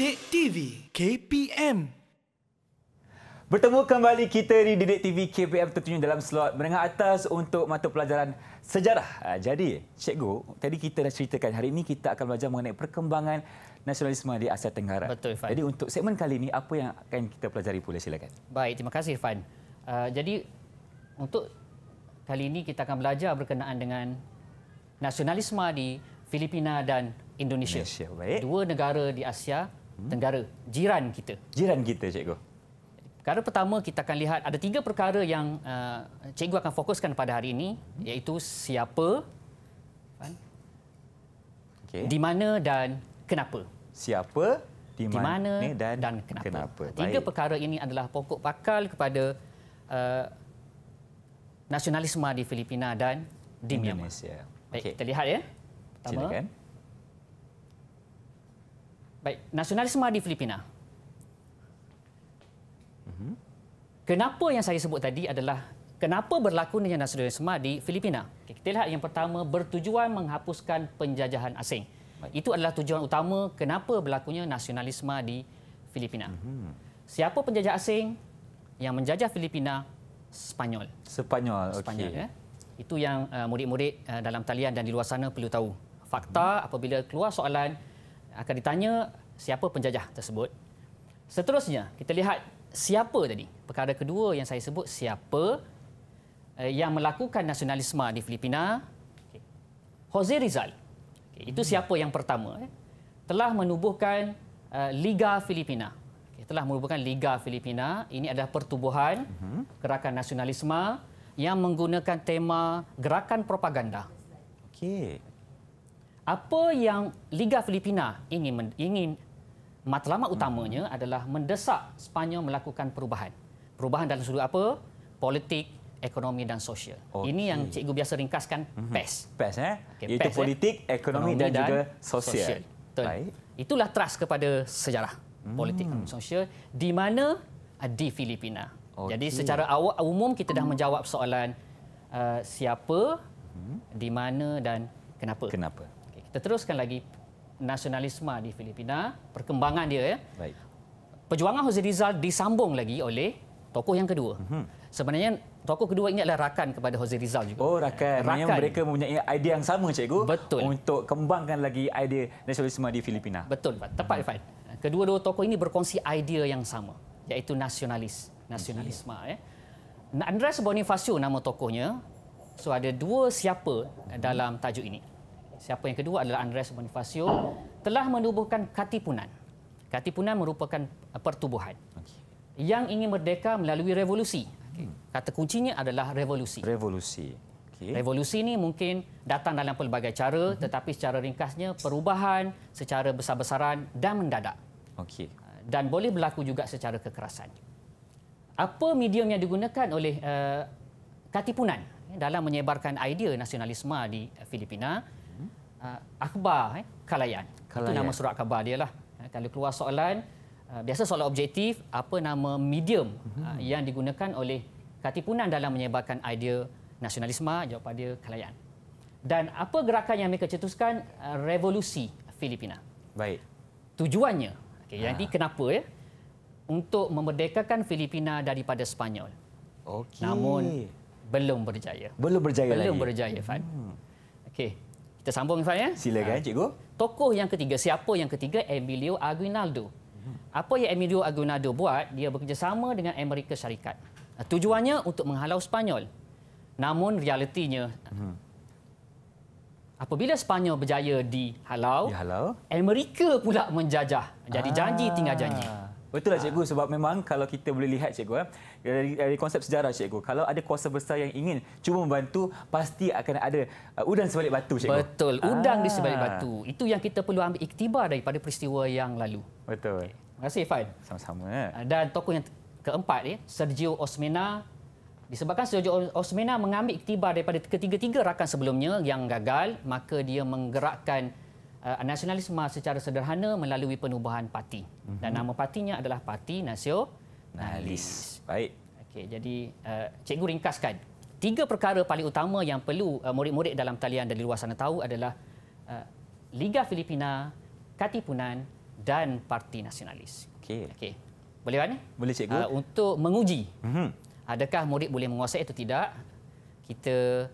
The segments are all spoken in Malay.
Didik TV KPM Bertemu kembali kita di Didik TV KPM tentunya dalam slot menengah atas untuk mata pelajaran sejarah. Ah, jadi, Cikgu, tadi kita dah ceritakan hari ini kita akan belajar mengenai perkembangan nasionalisme di Asia Tenggara. Betul, Irfan. Jadi untuk segmen kali ini, apa yang akan kita pelajari pula? Silakan. Baik, terima kasih Irfan. Uh, ah, jadi untuk kali ini kita akan belajar berkenaan dengan nasionalisme di Filipina dan Indonesia. Indonesia Dua negara di Asia Tenggara, jiran kita. Jiran kita, Cikgu. Perkara pertama kita akan lihat ada tiga perkara yang uh, Cikgu akan fokuskan pada hari ini, iaitu siapa, kan? okay. di mana dan kenapa. Siapa, di mana, di mana dan, dan kenapa. kenapa. Tiga Baik. perkara ini adalah pokok bakal kepada uh, nasionalisme di Filipina dan di Indonesia. Myanmar. Baik, okay. kita lihat ya. Pertama, Silakan. Baik, nasionalisme di Filipina. Mm-hmm. Kenapa yang saya sebut tadi adalah kenapa berlakunya nasionalisme di Filipina? Okay, kita lihat yang pertama bertujuan menghapuskan penjajahan asing. Baik. Itu adalah tujuan utama kenapa berlakunya nasionalisme di Filipina. Mm-hmm. Siapa penjajah asing yang menjajah Filipina? Spanyol. Spanyol. Spanyol. Ya. Itu yang uh, murid-murid uh, dalam talian dan di luar sana perlu tahu fakta mhm. apabila keluar soalan akan ditanya siapa penjajah tersebut. Seterusnya, kita lihat siapa tadi. Perkara kedua yang saya sebut, siapa eh, yang melakukan nasionalisme di Filipina. Jose Rizal. itu siapa yang pertama. Eh? Telah menubuhkan eh, Liga Filipina. telah menubuhkan Liga Filipina. Ini adalah pertubuhan mhm. gerakan nasionalisme yang menggunakan tema gerakan propaganda. Okey apa yang Liga Filipina ingin ingin matlamat utamanya adalah mendesak Sepanyol melakukan perubahan. Perubahan dalam sudut apa? Politik, ekonomi dan sosial. Okay. Ini yang cikgu biasa ringkaskan hmm. PES. PES eh. Okay, Itu eh? politik, eh? ekonomi dan, dan juga sosial. sosial. Betul. Baik. Itulah trust kepada sejarah hmm. politik dan sosial di mana di Filipina. Okay. Jadi secara awal umum kita dah hmm. menjawab soalan uh, siapa, hmm. di mana dan kenapa. Kenapa? kita teruskan lagi nasionalisme di Filipina, perkembangan dia. Ya. Baik. Perjuangan Jose Rizal disambung lagi oleh tokoh yang kedua. Mm-hmm. Sebenarnya tokoh kedua ini adalah rakan kepada Jose Rizal juga. Oh, rakan. rakan. mereka mempunyai idea yang sama, cikgu. Betul. Untuk kembangkan lagi idea nasionalisme di Filipina. Betul, Pak. Tepat, mm-hmm. Fad. Kedua-dua tokoh ini berkongsi idea yang sama, iaitu nasionalis, nasionalisme. Ya. Okay. Andres Bonifacio nama tokohnya. So, ada dua siapa mm-hmm. dalam tajuk ini siapa yang kedua adalah Andres Bonifacio telah menubuhkan katipunan. Katipunan merupakan uh, pertubuhan okay. yang ingin merdeka melalui revolusi. Okay. Kata kuncinya adalah revolusi. Revolusi. Okay. Revolusi ini mungkin datang dalam pelbagai cara, mm tetapi secara ringkasnya perubahan secara besar-besaran dan mendadak. Okay. Uh, dan boleh berlaku juga secara kekerasan. Apa medium yang digunakan oleh uh, katipunan dalam menyebarkan idea nasionalisme di Filipina? uh, akhbar eh, kalayan. kalayan. Itu nama surat khabar dia lah. Ah, kalau keluar soalan, uh, biasa soalan objektif, apa nama medium uh, yang digunakan oleh katipunan dalam menyebarkan idea nasionalisme, jawapan dia kalayan. Dan apa gerakan yang mereka cetuskan? Uh, revolusi Filipina. Baik. Tujuannya, okay, ha. ini kenapa ya? Untuk memerdekakan Filipina daripada Spanyol. Okay. Namun belum berjaya. Belum berjaya belum lagi. Belum berjaya, Fad. Hmm. Okay. Kita sambung, Ifan. Ya? Silakan, ha. cikgu. Tokoh yang ketiga, siapa yang ketiga? Emilio Aguinaldo. Hmm. Apa yang Emilio Aguinaldo buat, dia bekerjasama dengan Amerika Syarikat. Ha, tujuannya untuk menghalau Spanyol. Namun, realitinya, hmm. apabila Spanyol berjaya dihalau, dihalau, Amerika pula menjajah. Jadi, janji ah. tinggal janji. Ah. Betul lah ah. cikgu sebab memang kalau kita boleh lihat cikgu eh, dari, dari konsep sejarah cikgu kalau ada kuasa besar yang ingin cuba membantu pasti akan ada uh, udang sebalik batu cikgu. Betul, udang ah. di sebalik batu. Itu yang kita perlu ambil iktibar daripada peristiwa yang lalu. Betul. Terima kasih Ifan. Sama-sama. Eh. Ah, dan tokoh yang keempat ya, Sergio Osmena disebabkan Sergio Osmena mengambil iktibar daripada ketiga-tiga rakan sebelumnya yang gagal, maka dia menggerakkan uh, nasionalisme secara sederhana melalui penubuhan parti. Mm-hmm. Dan mhm. nama partinya adalah Parti Nasionalis. Baik. Okey, jadi uh, cikgu ringkaskan tiga perkara paling utama yang perlu uh, murid-murid dalam talian dan di luar sana tahu adalah uh, Liga Filipina, Katipunan dan Parti Nasionalis. Okey. Okey. Boleh kan? Boleh cikgu. Uh, untuk menguji. Mm-hmm. Adakah murid boleh menguasai atau tidak? Kita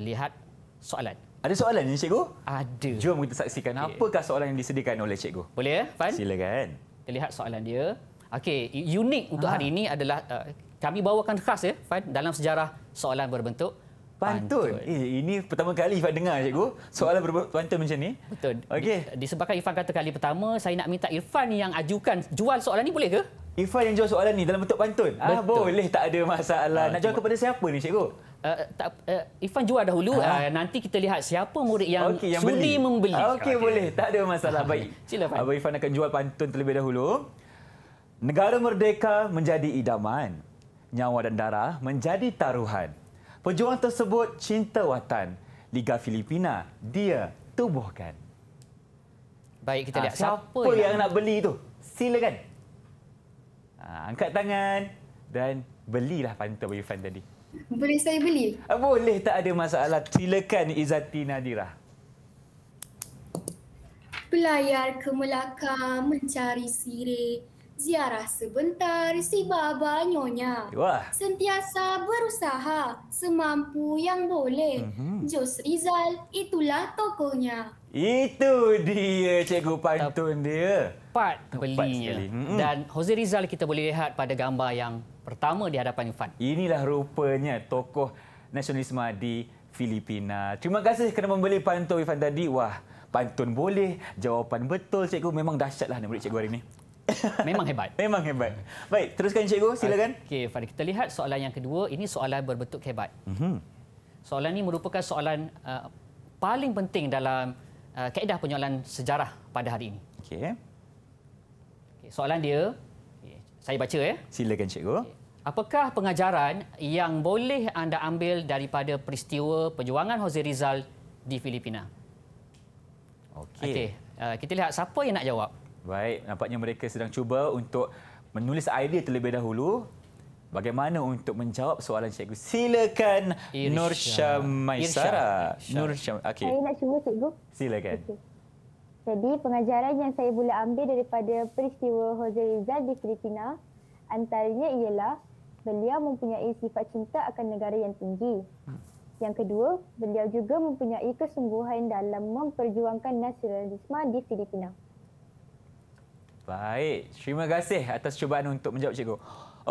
lihat soalan. Ada soalan ni cikgu? Ada. Jom kita saksikan okay. apakah soalan yang disediakan oleh cikgu. Boleh ya, Fan? Silakan. Kita lihat soalan dia. Okey, unik untuk ah. hari ini adalah uh, kami bawakan khas ya, Fan, dalam sejarah soalan berbentuk pantun. pantun. Eh, ini pertama kali Ifan dengar cikgu. Soalan berbentuk pantun macam ni. Betul. Okey. Disebabkan Ifan kata kali pertama, saya nak minta Irfan yang ajukan jual soalan ni boleh ke? Ifan yang jawab soalan ni dalam bentuk pantun. Ah, boleh tak ada masalah. Ha, Nak jawab kepada siapa ni cikgu? Uh, tak, uh, eh, Ifan jual dahulu ha. uh, Nanti kita lihat siapa murid yang, okay, yang sudi membeli ah, Okey okay. Boleh, tak ada masalah Baik, Sila, Abang Ifan akan jual pantun terlebih dahulu Negara merdeka menjadi idaman Nyawa dan darah menjadi taruhan Pejuang tersebut cinta watan Liga Filipina dia tubuhkan Baik, kita lihat siapa, siapa yang, yang nak beli tu Silakan Ha, angkat tangan dan belilah pantai bagi Fan tadi. Boleh saya beli? Ah, boleh, tak ada masalah. Silakan Izzati Nadira. Pelayar ke Melaka mencari sirih. Ziarah sebentar si Baba Nyonya. Wah. Sentiasa berusaha semampu yang boleh. Mm-hmm. Jos Rizal itulah tokonya. Itu dia cikgu pantun dia. Tepat belinya. Dan Jose Rizal kita boleh lihat pada gambar yang pertama di hadapan Irfan. Inilah rupanya tokoh nasionalisme di Filipina. Terima kasih kerana membeli pantun Irfan tadi. Wah, pantun boleh. Jawapan betul cikgu. Memang dahsyatlah murid cikgu hari ini. Memang hebat. Memang hebat. Baik, teruskan cikgu. Silakan. Okey, Irfan. Kita lihat soalan yang kedua. Ini soalan berbentuk hebat. Mhm. Soalan ini merupakan soalan uh, paling penting dalam uh, kaedah penyoalan sejarah pada hari ini. Okey. Okay, soalan dia, okay, saya baca ya. Silakan cikgu. Okay. Apakah pengajaran yang boleh anda ambil daripada peristiwa perjuangan Jose Rizal di Filipina? Okey. Okey, uh, kita lihat siapa yang nak jawab. Baik, nampaknya mereka sedang cuba untuk menulis idea terlebih dahulu bagaimana untuk menjawab soalan cikgu? Silakan Irsha. Nur Syamaisara. Nur Syam. Okey. Saya nak cuba cikgu. Silakan. Okay. Jadi pengajaran yang saya boleh ambil daripada peristiwa Jose Rizal di Filipina antaranya ialah beliau mempunyai sifat cinta akan negara yang tinggi. Yang kedua, beliau juga mempunyai kesungguhan dalam memperjuangkan nasionalisme di Filipina. Baik, terima kasih atas cubaan untuk menjawab cikgu.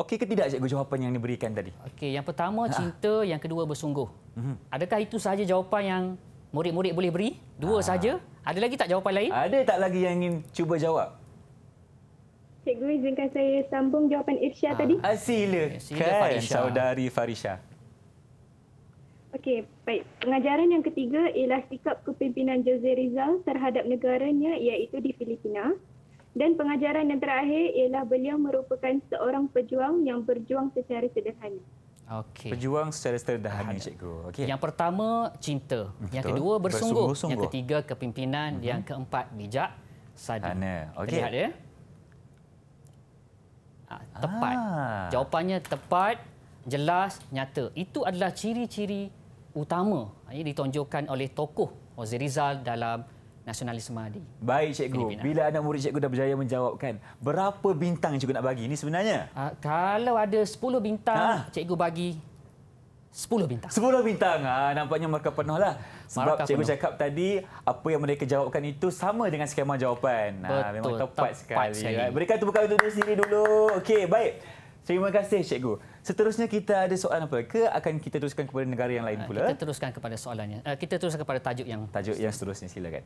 Okey ke tidak cikgu jawapan yang diberikan tadi? Okey, yang pertama ha. cinta, yang kedua bersungguh. Mhm. Adakah itu sahaja jawapan yang murid-murid boleh beri? Dua ha. sahaja? Ada lagi tak jawapan lain? Ada tak lagi yang ingin cuba jawab? Cikgu izinkan saya sambung jawapan Irsyah ha. tadi. Silakan, ah, Silakan saudari Farisha. Okey, baik. Pengajaran yang ketiga ialah sikap kepimpinan Jose Rizal terhadap negaranya iaitu di Filipina. Dan pengajaran yang terakhir ialah beliau merupakan seorang pejuang yang berjuang secara sederhana. Okay. Pejuang secara sederhana cikgu. Okey. Yang pertama cinta, Betul. yang kedua bersungguh. bersungguh, yang ketiga kepimpinan, mm-hmm. yang keempat bijak, sadar. Okey. Lihat ya. Ah, tepat. Ah. Jawapannya tepat, jelas, nyata. Itu adalah ciri-ciri utama yang eh, ditonjolkan oleh tokoh Ozi Rizal dalam nasionalisme di Baik Cikgu, Filipina. bila anak murid Cikgu dah berjaya menjawabkan, berapa bintang yang Cikgu nak bagi ini sebenarnya? Uh, kalau ada 10 bintang, ha? Cikgu bagi 10 bintang. 10 bintang, ha, nampaknya markah penuhlah. Sebab markah Cikgu penuh. cakap tadi, apa yang mereka jawabkan itu sama dengan skema jawapan. Betul, ha, memang tepat, sekali. sekali. Berikan tepukan untuk diri sendiri dulu. Okey, baik. Terima kasih Cikgu. Seterusnya kita ada soalan apa ke akan kita teruskan kepada negara yang lain pula? Kita teruskan kepada soalannya. Kita teruskan kepada tajuk yang tajuk yang seterusnya silakan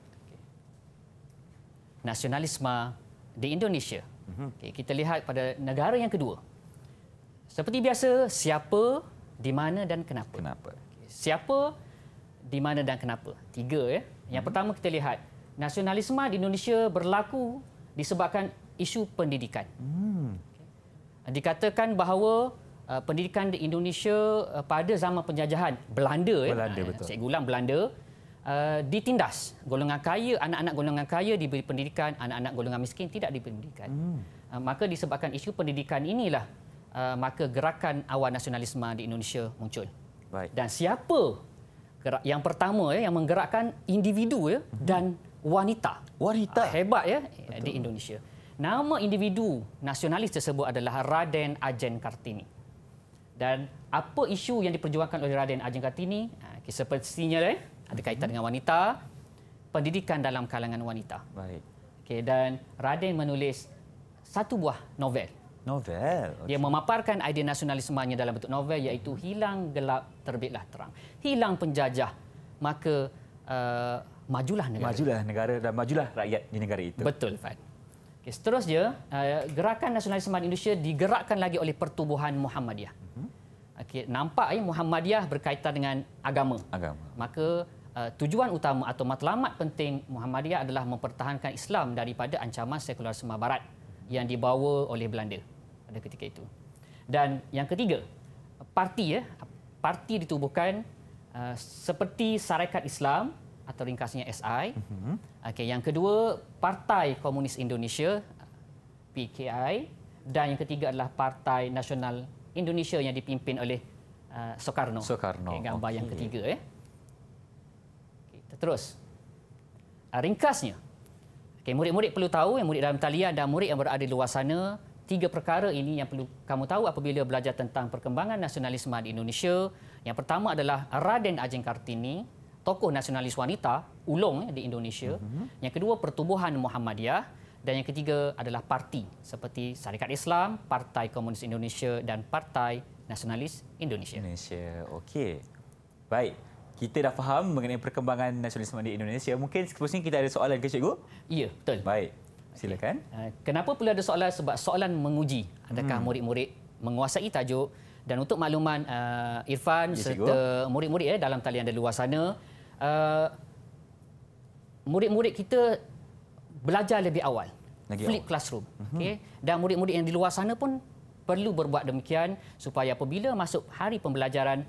nasionalisme di Indonesia. Mhm. Okay, kita lihat pada negara yang kedua. Seperti biasa, siapa, di mana dan kenapa? Kenapa? Siapa, di mana dan kenapa? Tiga ya. Yang mm-hmm. pertama kita lihat nasionalisme di Indonesia berlaku disebabkan isu pendidikan. Mm. Dikatakan bahawa uh, pendidikan di Indonesia uh, pada zaman penjajahan Belanda, Belanda ya. Belanda ah, betul. Belanda uh, ditindas. Golongan kaya, anak-anak golongan kaya diberi pendidikan, anak-anak golongan miskin tidak diberi pendidikan. Hmm. Uh, maka disebabkan isu pendidikan inilah uh, maka gerakan awal nasionalisme di Indonesia muncul. Baik. Dan siapa gerak yang pertama ya yang menggerakkan individu ya hmm. dan wanita. Wanita. Uh, hebat ya Betul. di Indonesia. Nama individu nasionalis tersebut adalah Raden Ajen Kartini. Dan apa isu yang diperjuangkan oleh Raden Ajeng Kartini? Ha, kisah pastinya. Eh? ada kaitan dengan wanita, pendidikan dalam kalangan wanita. Baik. Okey dan Raden menulis satu buah novel. Novel. Okay. Dia memaparkan idea nasionalismenya dalam bentuk novel iaitu hilang gelap terbitlah terang. Hilang penjajah maka uh, majulah negara. Majulah negara dan majulah rakyat di negara itu. Betul, Fad. Okay, seterusnya, uh, gerakan nasionalisme Indonesia digerakkan lagi oleh pertubuhan Muhammadiyah. Mhm. Okay, nampak ya, Muhammadiyah berkaitan dengan agama. agama. Maka Uh, tujuan utama atau matlamat penting Muhammadiyah adalah mempertahankan Islam daripada ancaman sekular semua barat yang dibawa oleh Belanda pada ketika itu. Dan yang ketiga, parti ya, parti ditubuhkan uh, seperti Sarekat Islam atau ringkasnya SI. Mhm. Okey, yang kedua, Partai Komunis Indonesia PKI dan yang ketiga adalah Partai Nasional Indonesia yang dipimpin oleh uh, Soekarno. Soekarno. Okay, gambar okay. yang ketiga eh. Ya. Kita terus. Ah, ringkasnya, okay, murid-murid perlu tahu, yang murid dalam talian dan murid yang berada di luar sana, tiga perkara ini yang perlu kamu tahu apabila belajar tentang perkembangan nasionalisme di Indonesia. Yang pertama adalah Raden Ajeng Kartini, tokoh nasionalis wanita, ulung eh, di Indonesia. Mhm. Yang kedua, pertubuhan Muhammadiyah. Dan yang ketiga adalah parti seperti Syarikat Islam, Partai Komunis Indonesia dan Partai Nasionalis Indonesia. Indonesia, okey. Baik kita dah faham mengenai perkembangan nasionalisme di Indonesia. Mungkin sepertinya kita ada soalan ke Cikgu? Ya, betul. Baik, silakan. Okay. Eh, kenapa perlu ada soalan? Sebab soalan menguji adakah hmm. murid-murid menguasai tajuk dan untuk makluman uh, Irfan ya, serta murid-murid eh, dalam talian di luar sana, uh, murid-murid kita belajar lebih awal. Lagi flip awal. classroom. Uh-huh. Mhm. Okay? Dan murid-murid yang di luar sana pun perlu berbuat demikian supaya apabila masuk hari pembelajaran,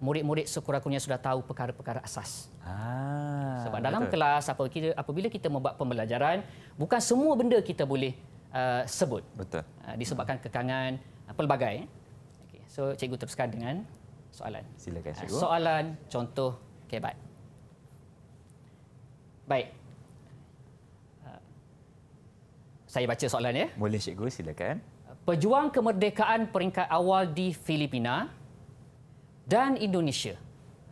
murid-murid sekurang-kurangnya sudah tahu perkara-perkara asas. Ah, Sebab dalam betul. kelas apabila kita, apabila kita membuat pembelajaran, bukan semua benda kita boleh uh, sebut. Betul. Uh, disebabkan kekangan uh, pelbagai. Eh. Okay. So cikgu teruskan dengan soalan. Silakan uh, cikgu. Uh, soalan contoh kebat. Baik. Uh, saya baca soalan ya. Boleh cikgu silakan. Pejuang kemerdekaan peringkat awal di Filipina dan Indonesia.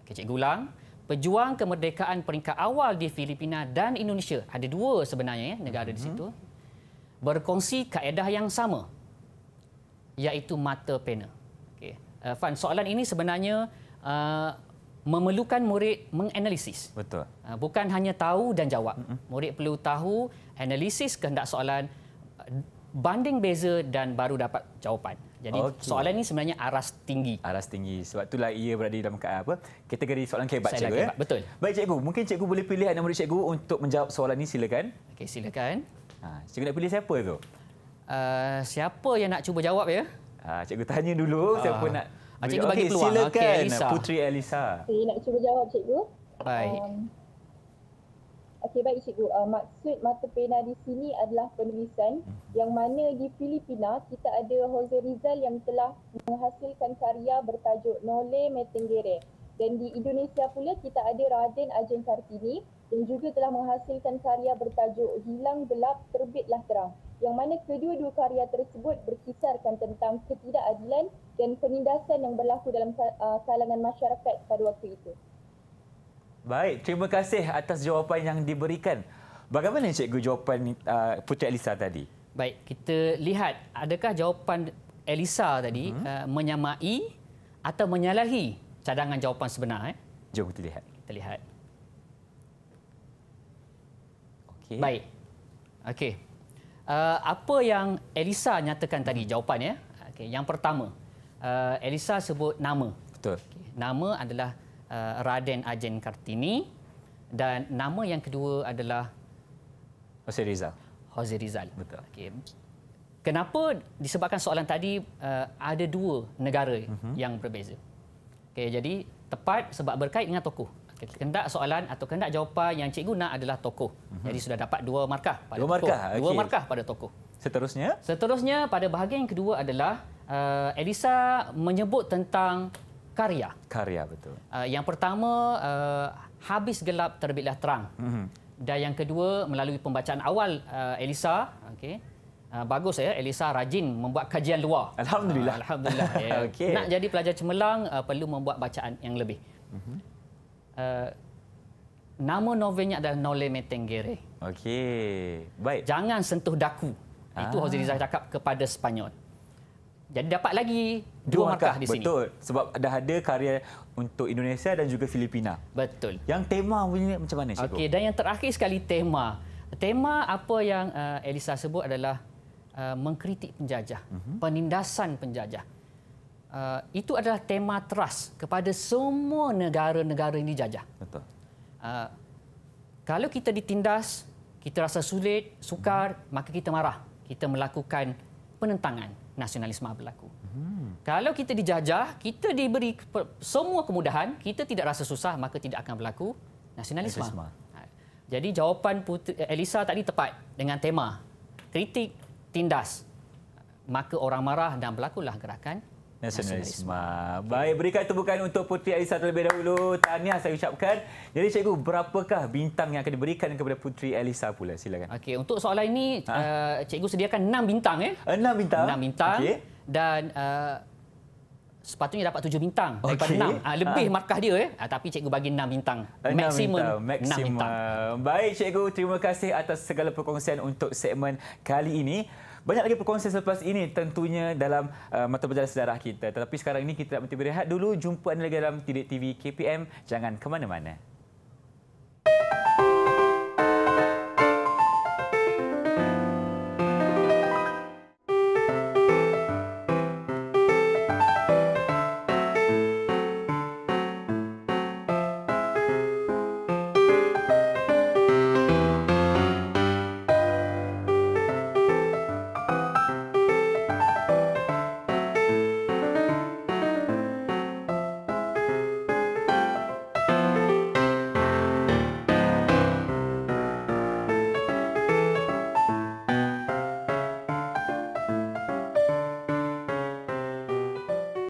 Okey, cikgu ulang. Pejuang kemerdekaan peringkat awal di Filipina dan Indonesia. Ada dua sebenarnya ya, negara mm di mhm. situ. Berkongsi kaedah yang sama. Iaitu mata pena. Okay, Uh, Fan, soalan ini sebenarnya uh, memerlukan murid menganalisis. Betul. Uh, bukan hanya tahu dan jawab. Mhm. Murid perlu tahu analisis kehendak soalan banding beza dan baru dapat jawapan. Jadi okay. soalan ini sebenarnya aras tinggi. Aras tinggi. Sebab itulah ia berada dalam apa? Kategori soalan kehebat soalan cikgu. Kehebat. Eh. Ya? Betul. Baik cikgu, mungkin cikgu boleh pilih nombor cikgu untuk menjawab soalan ini silakan. Okey, silakan. Ha, cikgu nak pilih siapa itu? Uh, ah, siapa yang nak cuba jawab ya? Ha, cikgu tanya dulu uh. siapa nak. Ah, cikgu bagi okay, peluang. Silakan, okay, Elisa. Putri Elisa. Saya okay, nak cuba jawab cikgu. Baik. Um. Okey baik cikgu. Uh, maksud mata pena di sini adalah penulisan mhm. yang mana di Filipina kita ada Jose Rizal yang telah menghasilkan karya bertajuk Nole Metenggere. Dan di Indonesia pula kita ada Raden Ajeng Kartini yang juga telah menghasilkan karya bertajuk Hilang Gelap Terbitlah Terang yang mana kedua-dua karya tersebut berkisarkan tentang ketidakadilan dan penindasan yang berlaku dalam ah, kalangan masyarakat pada waktu itu. Baik, terima kasih atas jawapan yang diberikan. Bagaimana cikgu jawapan uh, Putri Elisa tadi? Baik, kita lihat adakah jawapan Elisa tadi mhm. uh -huh. menyamai atau menyalahi cadangan jawapan sebenar. Eh? Jom kita lihat. Kita lihat. Okay. Baik. Okey. Uh, apa yang Elisa nyatakan tadi mhm. jawapannya? ya? Okay. Yang pertama, uh, Elisa sebut nama. Betul. Okay. Nama adalah uh, Raden Ajen Kartini dan nama yang kedua adalah Jose Rizal. Jose Rizal. Betul. Okey. Kenapa disebabkan soalan tadi uh, ada dua negara uh-huh. yang berbeza. Okay, jadi tepat sebab berkait dengan tokoh. Kendak soalan atau kendak jawapan yang cikgu nak adalah tokoh. Uh-huh. Jadi sudah dapat dua markah pada dua markah. tokoh. Dua markah pada tokoh. Seterusnya? Seterusnya pada bahagian kedua adalah uh, Elisa menyebut tentang karya. Karya betul. Uh, yang pertama uh, habis gelap terbitlah terang. Mm-hmm. Dan yang kedua melalui pembacaan awal uh, Elisa, okey. Uh, bagus ya Elisa rajin membuat kajian luar. Alhamdulillah. Uh, Alhamdulillah. Yeah. okay. Nak jadi pelajar cemerlang uh, perlu membuat bacaan yang lebih. Mm-hmm. Uh, Nama novelnya adalah Nole Metengere. Okey. Baik. Jangan sentuh daku. Itu ah. Hazri Zah cakap kepada Sepanyol. Jadi dapat lagi dua, dua markah, markah di sini. Betul. Sebab dah ada karya untuk Indonesia dan juga Filipina. Betul. Yang tema punya macam mana, Cikgu? Okey, dan yang terakhir sekali tema. Tema apa yang uh, Elisa sebut adalah uh, mengkritik penjajah, uh mhm. -huh. penindasan penjajah. Uh, itu adalah tema teras kepada semua negara-negara yang dijajah. Betul. Uh, kalau kita ditindas, kita rasa sulit, sukar, uh mhm. -huh. maka kita marah. Kita melakukan penentangan nasionalisme berlaku. Hmm. Kalau kita dijajah, kita diberi semua kemudahan, kita tidak rasa susah, maka tidak akan berlaku nasionalisme. nasionalisme. Ha. Jadi jawapan Putri Elisa tadi tepat dengan tema kritik tindas maka orang marah dan berlakulah gerakan nasionalisme. Baik, berikan tepukan untuk Puteri Alisa terlebih dahulu. Tahniah saya ucapkan. Jadi cikgu, berapakah bintang yang akan diberikan kepada Puteri Alisa pula? Silakan. Okey, untuk soalan ini ha? Eh, cikgu sediakan enam bintang ya. Eh? 6 bintang. Enam bintang. Okey. Dan uh, sepatutnya dapat tujuh bintang daripada okay. Uh, ah, ha. lebih ha? markah dia eh. Uh, tapi cikgu bagi enam bintang. 6 Enam bintang. bintang. Baik cikgu, terima kasih atas segala perkongsian untuk segmen kali ini. Banyak lagi perkongsian selepas ini tentunya dalam uh, mata pelajaran sejarah kita. Tetapi sekarang ini kita nak berhenti berehat dulu. Jumpa anda lagi dalam Tidik TV KPM. Jangan ke mana-mana.